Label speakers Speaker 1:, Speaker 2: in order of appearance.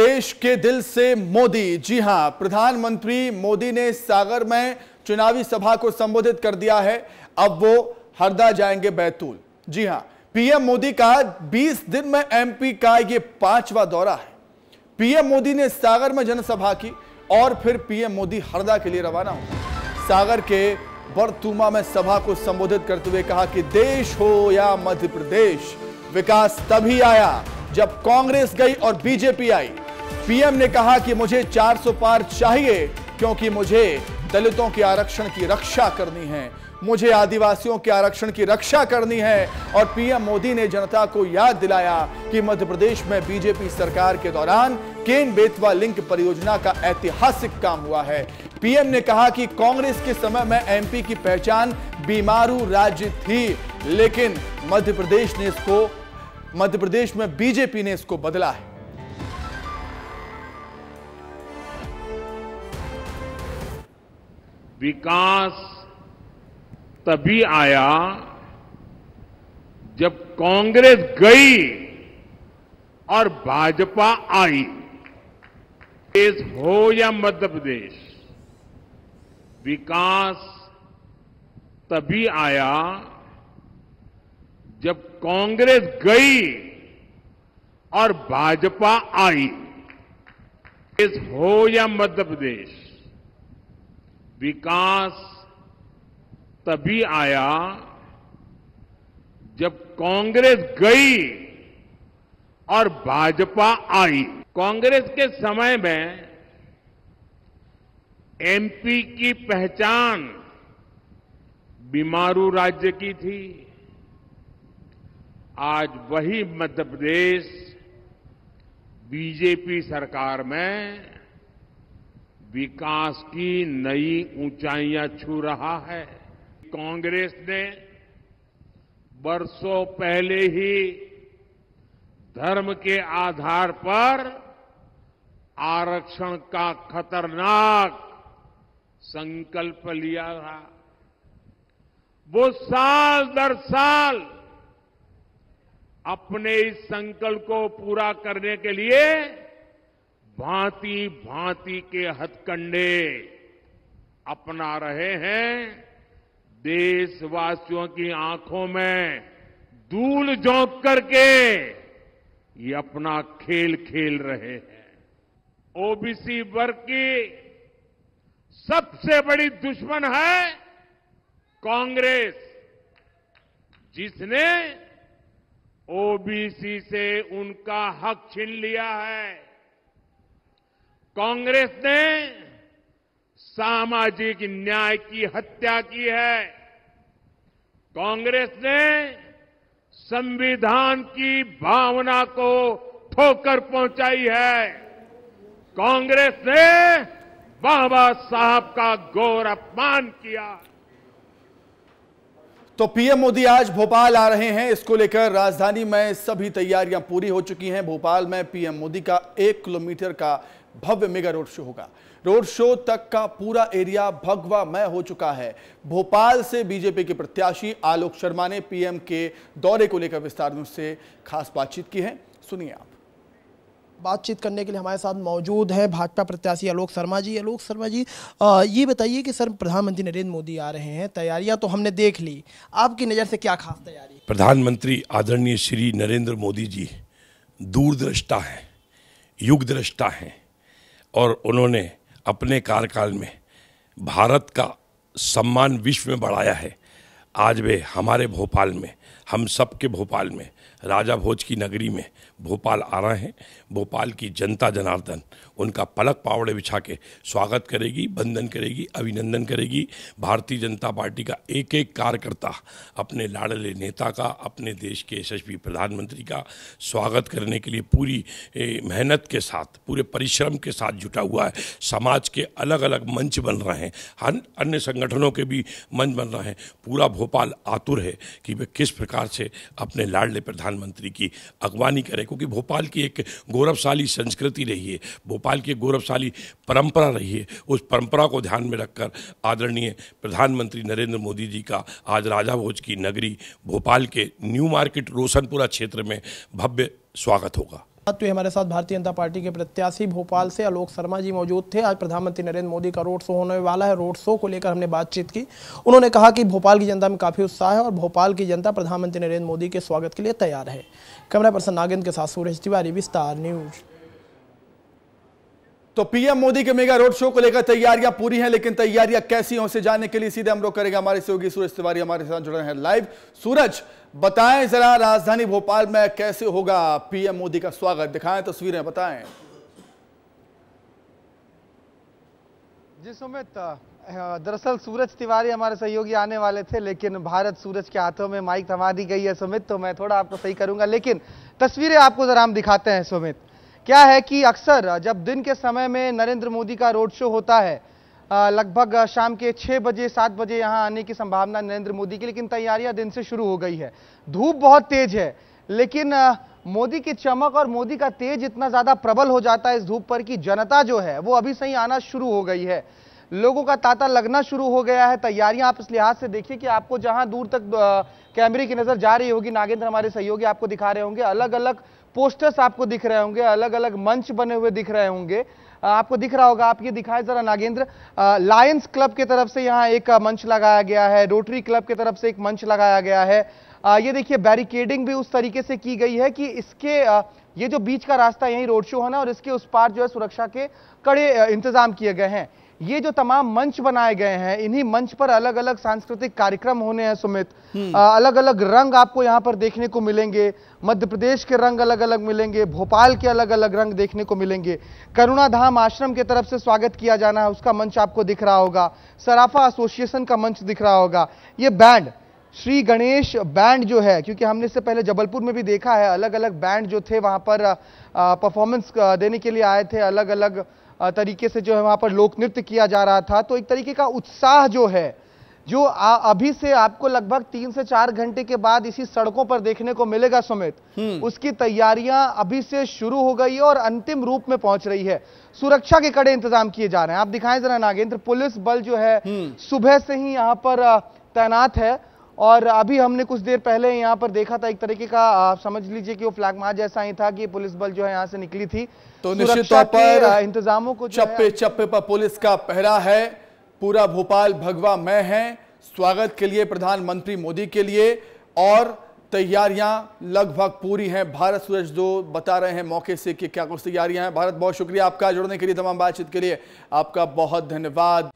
Speaker 1: देश के दिल से मोदी जी हां प्रधानमंत्री मोदी ने सागर में चुनावी सभा को संबोधित कर दिया है अब वो हरदा जाएंगे बैतूल जी हां पीएम मोदी का 20 दिन में एमपी का ये पांचवा दौरा है पीएम मोदी ने सागर में जनसभा की और फिर पीएम मोदी हरदा के लिए रवाना हो सागर के बरतुमा में सभा को संबोधित करते हुए कहा कि देश हो या मध्य प्रदेश विकास तभी आया जब कांग्रेस गई और बीजेपी आई पीएम ने कहा कि मुझे 400 पार चाहिए क्योंकि मुझे दलितों के आरक्षण की रक्षा करनी है मुझे आदिवासियों के आरक्षण की रक्षा करनी है और पीएम मोदी ने जनता को याद दिलाया कि मध्य प्रदेश में बीजेपी सरकार के दौरान केन बेतवा लिंक परियोजना का ऐतिहासिक काम हुआ है पीएम ने कहा कि कांग्रेस के समय में एमपी की पहचान बीमारू राज्य थी लेकिन मध्य प्रदेश ने इसको मध्य प्रदेश में बीजेपी ने इसको बदला है
Speaker 2: विकास तभी आया जब कांग्रेस गई और भाजपा आई देश हो या मध्य प्रदेश विकास तभी आया जब कांग्रेस गई और भाजपा आई देश हो या मध्य प्रदेश विकास तभी आया जब कांग्रेस गई और भाजपा आई कांग्रेस के समय में एमपी की पहचान बीमारू राज्य की थी आज वही मध्य प्रदेश बीजेपी सरकार में विकास की नई ऊंचाइयां छू रहा है कांग्रेस ने बरसों पहले ही धर्म के आधार पर आरक्षण का खतरनाक संकल्प लिया था वो साल दर साल अपने इस संकल्प को पूरा करने के लिए भांति भांति के हथकंडे अपना रहे हैं देशवासियों की आंखों में धूल झोंक करके ये अपना खेल खेल रहे हैं ओबीसी वर्ग की सबसे बड़ी दुश्मन है कांग्रेस जिसने ओबीसी से उनका हक छीन लिया है कांग्रेस ने सामाजिक न्याय की हत्या की है कांग्रेस ने संविधान की भावना को ठोकर पहुंचाई है कांग्रेस ने बाबा साहब का गौर अपमान किया
Speaker 1: तो पीएम मोदी आज भोपाल आ रहे हैं इसको लेकर राजधानी में सभी तैयारियां पूरी हो चुकी हैं भोपाल में पीएम मोदी का एक किलोमीटर का भव्य मेगा रोड शो होगा रोड शो तक का पूरा एरिया भगवामय हो चुका है भोपाल से बीजेपी के प्रत्याशी आलोक शर्मा ने पीएम के दौरे को लेकर विस्तार में उससे खास बातचीत की है सुनिए आप
Speaker 3: बातचीत करने के लिए हमारे साथ मौजूद हैं भाजपा प्रत्याशी आलोक शर्मा जी आलोक शर्मा जी आ, ये बताइए कि सर प्रधानमंत्री नरेंद्र मोदी आ रहे हैं तैयारियां तो हमने देख ली आपकी नज़र से क्या खास तैयारी
Speaker 4: प्रधानमंत्री आदरणीय श्री नरेंद्र मोदी जी दूरदृष्टा है युग दृष्टा हैं और उन्होंने अपने कार्यकाल में भारत का सम्मान विश्व में बढ़ाया है आज वे हमारे भोपाल में हम सब के भोपाल में राजा भोज की नगरी में भोपाल आ रहे हैं भोपाल की जनता जनार्दन उनका पलक पावड़े बिछा के स्वागत करेगी बंधन करेगी अभिनंदन करेगी भारतीय जनता पार्टी का एक एक कार्यकर्ता अपने लाडले नेता का अपने देश के यशस्वी प्रधानमंत्री का स्वागत करने के लिए पूरी मेहनत के साथ पूरे परिश्रम के साथ जुटा हुआ है समाज के अलग अलग मंच बन रहे हैं हर अन्य संगठनों के भी मंच बन रहे हैं पूरा भोपाल आतुर है कि वे किस प्रकार से अपने लाडले प्रधान प्रधानमंत्री की अगवानी करें क्योंकि भोपाल की एक गौरवशाली संस्कृति रही है भोपाल की एक गौरवशाली परंपरा रही है उस परंपरा को ध्यान में रखकर आदरणीय प्रधानमंत्री नरेंद्र मोदी जी का आज राजा भोज की नगरी भोपाल के न्यू मार्केट रोशनपुरा क्षेत्र में भव्य स्वागत होगा
Speaker 3: तो हमारे साथ भारतीय जनता पार्टी के प्रत्याशी भोपाल से आलोक शर्मा जी मौजूद थे आज प्रधानमंत्री नरेंद्र मोदी का रोड शो होने वाला है रोड शो को लेकर हमने बातचीत की उन्होंने कहा कि भोपाल की जनता में काफी उत्साह है और भोपाल की जनता प्रधानमंत्री नरेंद्र मोदी के स्वागत के लिए तैयार है कैमरा पर्सन नागेंद्र के साथ सूरज तिवारी विस्तार न्यूज़
Speaker 1: तो पीएम मोदी के मेगा रोड शो को लेकर तैयारियां पूरी हैं लेकिन तैयारियां कैसी हैं उसे जानने के लिए सीधे हम लोग करेंगे हमारे सहयोगी सूरज तिवारी हमारे साथ जुड़ रहे हैं लाइव सूरज बताएं जरा राजधानी भोपाल में कैसे होगा पीएम मोदी का स्वागत दिखाएं तस्वीरें बताएं
Speaker 3: जी सुमित दरअसल सूरज तिवारी हमारे सहयोगी आने वाले थे लेकिन भारत सूरज के हाथों में माइक थमा दी गई है सुमित तो मैं थोड़ा आपको सही करूंगा लेकिन तस्वीरें आपको जरा हम दिखाते हैं सुमित क्या है कि अक्सर जब दिन के समय में नरेंद्र मोदी का रोड शो होता है लगभग शाम के छः बजे सात बजे यहाँ आने की संभावना नरेंद्र मोदी की लेकिन तैयारियां दिन से शुरू हो गई है धूप बहुत तेज है लेकिन मोदी की चमक और मोदी का तेज इतना ज़्यादा प्रबल हो जाता है इस धूप पर कि जनता जो है वो अभी से ही आना शुरू हो गई है लोगों का तांता लगना शुरू हो गया है तैयारियां आप इस लिहाज से देखिए कि आपको जहां दूर तक कैमरे की नज़र जा रही होगी नागेंद्र हमारे सहयोगी आपको दिखा रहे होंगे अलग अलग पोस्टर्स आपको दिख रहे होंगे अलग अलग मंच बने हुए दिख रहे होंगे आपको दिख रहा होगा आप ये दिखाएं जरा नागेंद्र लायंस क्लब के तरफ से यहाँ एक मंच लगाया गया है रोटरी क्लब के तरफ से एक मंच लगाया गया है आ, ये देखिए बैरिकेडिंग भी उस तरीके से की गई है कि इसके आ, ये जो बीच का रास्ता यही रोड शो है ना और इसके उस पार जो है सुरक्षा के कड़े इंतजाम किए गए हैं ये जो तमाम मंच बनाए गए हैं इन्हीं मंच पर अलग अलग सांस्कृतिक कार्यक्रम होने हैं सुमित हम्म। आ, अलग अलग रंग आपको यहाँ पर देखने को मिलेंगे मध्य प्रदेश के रंग अलग अलग मिलेंगे भोपाल के अलग अलग रंग देखने को मिलेंगे करुणाधाम आश्रम के तरफ से स्वागत किया जाना है उसका मंच आपको दिख रहा होगा सराफा एसोसिएशन का मंच दिख रहा होगा ये बैंड श्री गणेश बैंड जो है क्योंकि हमने इससे पहले जबलपुर में भी देखा है अलग अलग बैंड जो थे वहाँ पर परफॉर्मेंस देने के लिए आए थे अलग अलग तरीके से जो है वहाँ पर लोक नृत्य किया जा रहा था तो एक तरीके का उत्साह जो है जो आ, अभी से आपको लगभग तीन से चार घंटे के बाद इसी सड़कों पर देखने को मिलेगा सुमित हम्म। उसकी तैयारियां अभी से शुरू हो गई और अंतिम रूप में पहुंच रही है सुरक्षा के कड़े इंतजाम किए जा रहे हैं आप दिखाएं जरा नागेंद्र पुलिस बल जो है हम्म। सुबह से ही यहां पर तैनात है और अभी हमने कुछ देर पहले यहाँ पर देखा था एक तरीके का आप समझ लीजिए कि वो फ्लैग मार्च जैसा ही था कि पुलिस बल जो है यहाँ से निकली थी तो निश्चित तौर पर
Speaker 1: इंतजामों को चप्पे चप्पे पर पुलिस का पहरा है पूरा भोपाल भगवा में है स्वागत के लिए प्रधानमंत्री मोदी के लिए और तैयारियां लगभग पूरी हैं भारत सूरज दो बता रहे हैं मौके से कि क्या कुछ तैयारियां हैं भारत बहुत शुक्रिया आपका जुड़ने के लिए तमाम बातचीत के लिए आपका बहुत धन्यवाद